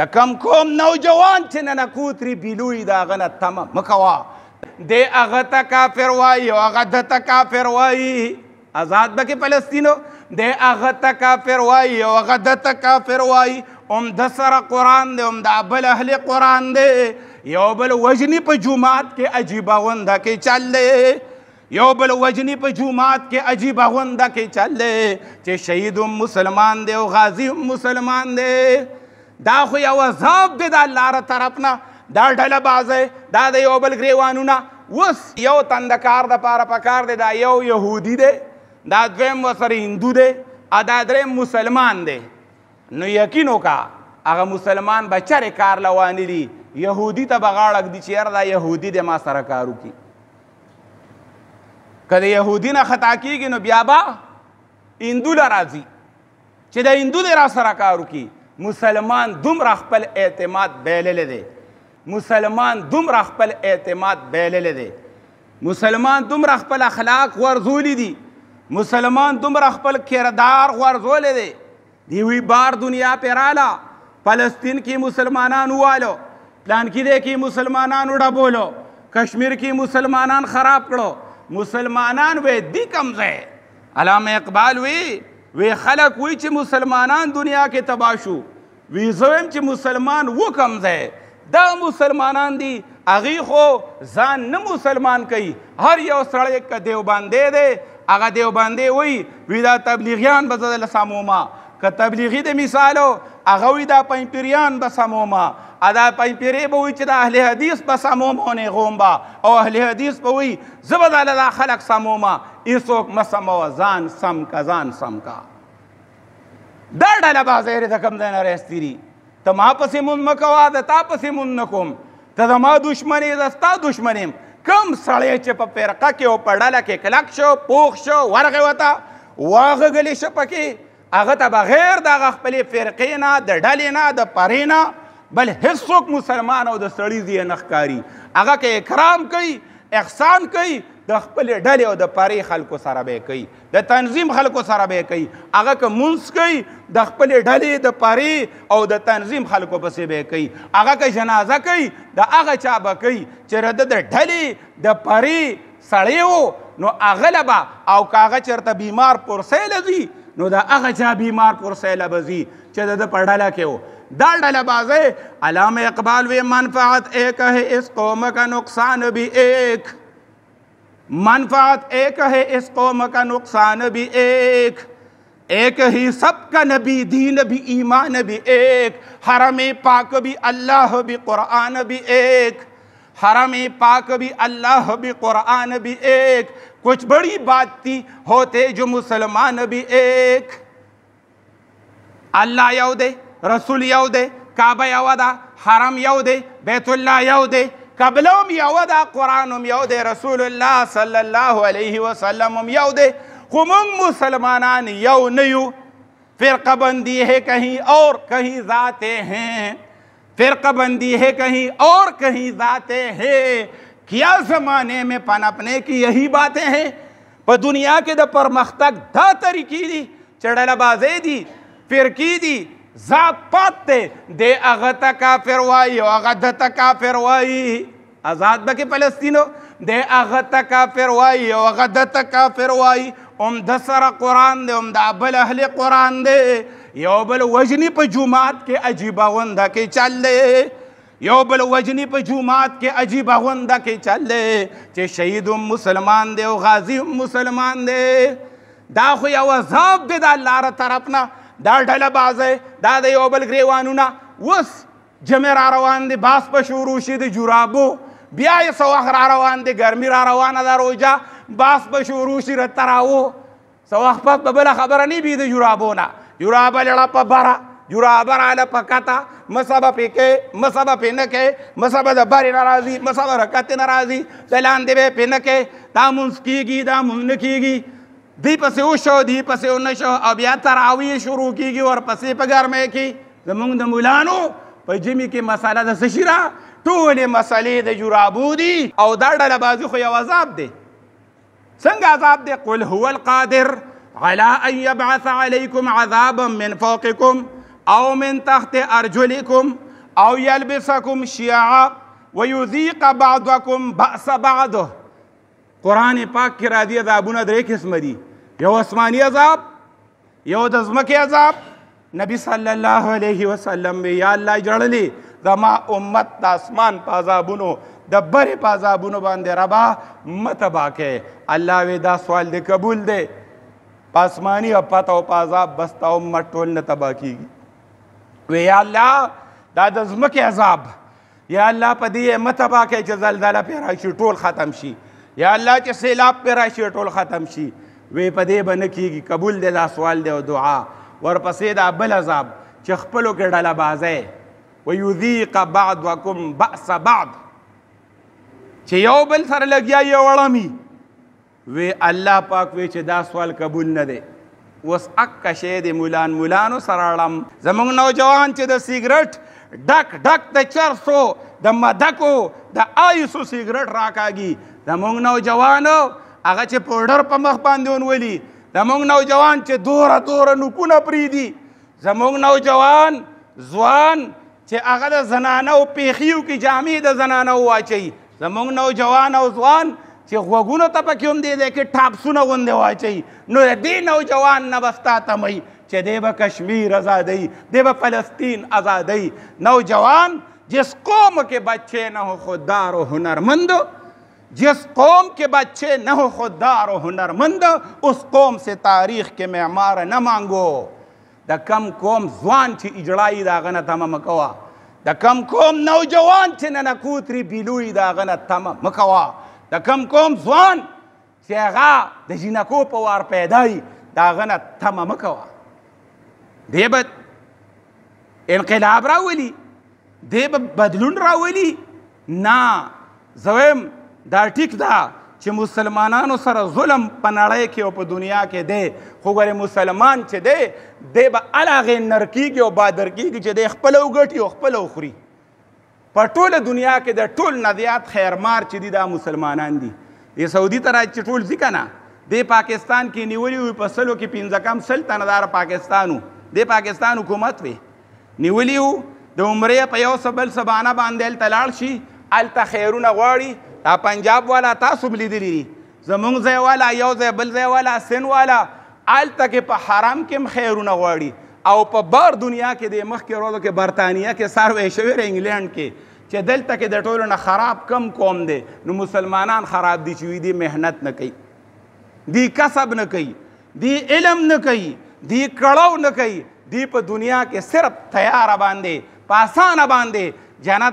د کم کوم نوجوان چې نن کوتري بیلوي دا غنه تم مکوا د هغه ته کافر وایي او هغه د ته کافر وایي آزاد بکه فلسطینو د هغه ته کافر وایي او هغه د ته کافر وایي اوم د سره قران دی اوم د بل اهل قران دی یو بل وجنی په جمعات کې عجیبه ونده کې چل دی یو بل وجنی په جمعات کې عجیب غونډه کې چلې چې شهید مسلمان دی او غازی مسلمان دی دا خو یو عذاب دی د الله ر طرف نه دا ډله بازه دا د یو بل غریوانونه اوس یو تن د کار دپاره پکار دی دا یو یهودي دی دا دویم ورسره هندو دی او دا دریم مسلمان دی نو یقین وکړه هغه مسلمان به چرې کار لوانې دي یهودي ته به غاړه ږدي چې یاره دا یهودي دی ما سره کار وکړي که د یهودي نه خطا کېږي نو بیا به هندو له راځي چې د هندو دی را سره کار وکړي مسلمان دومره خپل اعتماد بیللی دی مسلمان دومره خپل اعتماد بیللی دی مسلمان دومره خپل اخلاق ورزولی دي مسلمان دومره خپل کردار ورزولی دی دیوی بار دنیا پہ رالا فلسطین کی مسلمانان والو پلان کې دی کې مسلمانان ډبولو کشمیر کې مسلمانان خراب کړو مسلمانان وې دی کمزه علامه اقبال وی وی خلق وی چې مسلمانان دنیا کې تباشو وی زویم چې مسلمان وکم ځای دا مسلمانان دي اغي خو ځان نه مسلمان کوي هر یو سړی ک دیوباندې دی هغه دیوباندې وای وی دا تبلیغیان به زده لساموما ک تبلیغی د مثالو هغه وی دا پېمپریان به سموما ادا پېمپری به وی چې د اهل حدیث به سموما نه غومبا او اهل حدیث به وی زبدل دا خلق سموما ایسوک مسمو ځان سم کا ځان سم کا دا ډله بازارې ته کم ځای نه راستېري ته ما پسې مونځ مه کوه د تا پسې مونځ نه کوم ته زما دشمن یې زه ستا دشمن یم کم سړی چې په فرقه کې او په ډله کې کلک شو پوخ شو ورغې وته واغږلې شه پکې هغه ته بغیر د هغه خپلې فرقې نه د ډلې نه د پرې نه بل هیڅوک مسلمان او د سړي زیه نه ښکاري هغه که اکرام کوي احسان کوي د خپل ډلې او د پاره خلکو سره به کوي د تنظیم خلکو سره به کوي هغه که مونږ کوي د خپل ډلې د پاره او د تنظیم خلکو پسې به کوي هغه که جنازه کوي د هغه چا به کوي چې رد د ډلې د پاره سړی وو نو هغه لبا او کاغه چرته بیمار پرسې لذي نو د هغه چا بیمار پرسې لبزي چې د پړډاله کې وو دا ډله بازه علامه اقبال وی منفعت ایک ہے اس قوم کا نقصان بھی ایک منفعت ایک ہے اس قوم کا نقصان بھی ایک ایک ہی سب کا نبی دین بھی ایمان بھی ایک حرم پاک بھی اللہ بھی قرآن بھی ایک حرم پاک بھی اللہ بھی قرآن بھی ایک کچھ بڑی بات تھی ہوتے جو مسلمان بھی ایک اللہ دے رسول کعبہ حرم دے بیت اللہ یو یو قرآن رسول اللہ صلی اللہ علیہ وسلم مسلمانان یو نیو فرقہ بندی ہے کہیں اور کہیں ذاتے ہیں فرقہ بندی ہے کہیں اور کہیں ذاتے ہیں کیا زمانے میں پن اپنے کی یہی باتیں ہیں پا دنیا کے دا دا طریقی کی چڑھلا بازے دی فرقی دی ذات پات ته د هغه ته کافر وایي او هغه د ته کافر وایي آزاد به کې فلسطینو د هغه ته کافر وایي او هغه د ته کافر وایي هم د سره قران دی هم د بل اهل قران دی یو بل وجنی په جمعات کې عجیبه ونده کې چل دی یو بل وجنی په جمعات کې عجیبه ونده کې چل دی چې شهید مسلمان دی او غازی مسلمان دی دا خو یو عذاب دی د الله تر طرف نه دا ډله بازه دا د یو بل غریوانونه وس جمع را روان دي باس په شروع شي د جورابو بیا یې سواخ را روان دي ګرمي را روانه ده روجا باس په شروع شي رته راو سواخ په بله خبره نه بي د جورابونه جوراب لړه په بره جوراب را له پکاتا مسبه پکې مسبه پینکې مسبه د باري ناراضي مسبه رکعت ناراضي دلان دی پینکې دا مونږ کیږي دا مونږ کیږي دی پسې او شو دی پسې او نشو او بیا تراوی شروع کیږي ور پسې په ګرمه کې زمونږ د مولانو په جمی کې مساله د سشیرا ټولې مسالې د جرابو دي او دا ډله بازو خو یو عذاب دی څنګه عذاب دی قل هو القادر على ان يبعث عليكم عذابا من فوقكم او من تحت ارجلكم او يلبسكم شيعا ويذيق بعضكم بأس بعضه قرآن پاک کې را دي عذابونه درې قسمه دي یو آسماني عذاب یو د ځمکې عذاب نبی صلی الله علیه وسلم یا الله جړلې زما امت د اسمان په عذابونو د برې په عذابونو باندې ربا متبا کې الله وی دا سوال دې قبول دې پاسمانی او پتا او پازاب بستا امت ټول نه تبا کیږي وی یا الله دا د ځمکې عذاب یا الله په دې متبا کې چې زلزلہ پیرا شي ټول ختم شي یا الله چې سیلاب پر راشي ټول ختم شي وې پدې بن کیږي قبول دې دا سوال دې او دعا ورپسې دا بل عذاب چې خپلو کې ډله بازه ويذيق بعضكم باس بعض چې یو بل سره لګیا یو وړمي وې الله پاک وې چې دا سوال قبول نه دی وس اک شه دې مولان مولانو سره لم زمونږ نوجوان چې د سیګریټ ډک ډک د چرسو د مدکو د آیسو سیګریټ راکاږي د مونږ نوجوانو هغه چې پوډر په مخ باندې ونولي د مونږ نوجوان چې دوره دوره نوکونه پریدي زمونږ نوجوان ځوان چې هغه د زنانه او پیخیو کې جامې د زنانه واچي زمونږ نوجوان او ځوان چې غوګونو ته پکې هم دی دی کې ټاپسونه غوندې واچوي نو د دې نوجوان نه به ستا تمئ چې دی به کشمیر آزادی دی به فلسطین آزادی نوجوان जिस कौम के बच्चे न हो खुददार हुनरमंद जिस कौम के बच्चे न हो खुददार हुनरमंद उस कौम से तारीख के मैमार न मांगो د कम कौम ځوان چې اجړای دا غنه تمام مکوا د کم قوم نوجوان چې نه نکوتري بیلوي دا غنه تمام مکوا د کم قوم ځوان چې هغه د جنکو په وار پیدای دا غنه تمام مکوا دی به انقلاب راولي دی به بدلون راولي نه زویم دا ټیک ده چې مسلمانانو سره ظلم په نړۍ کې او په دنیا کې دی خو ګورې مسلمان چې دی دی به الهغې نر کېږي او بادر کېږي چې دی خپله وګټي او خپله وخوري په ټوله دنیا کې د ټول نه زیات خیرمار چې دي دا مسلمانان دي دی سعودي ته را چې ټول ځي که نه دی پاکستان کې نیولي وي په سلو کې پنځه کم سل تنه داره پاکستان و د پاکستان حکومت وي نیولی وو د عمرې په یو سبل سبانه باندې هلته لاړ شي هلته خیرونه غواړي دا پنجاب والا تاسو هم لیدلی دي زمونږ ځای والا یو ځای بل ځای والا سن والا هلته کې په حرام کې هم خیرونه غواړي او په بار دنیا کې د مخکې ورځو کې برطانیه کې سروی شوی دی انګلینډ کې چې دلته کې د ټولو نه خراب کم قوم دی نو مسلمانان خراب دي چې دوی مهنت نه کوي دی کسب نه کوي دی علم نه کوي دی کړهو نه کوي دی په دنیا کې صرف تیار باندې پاسان باندې جنت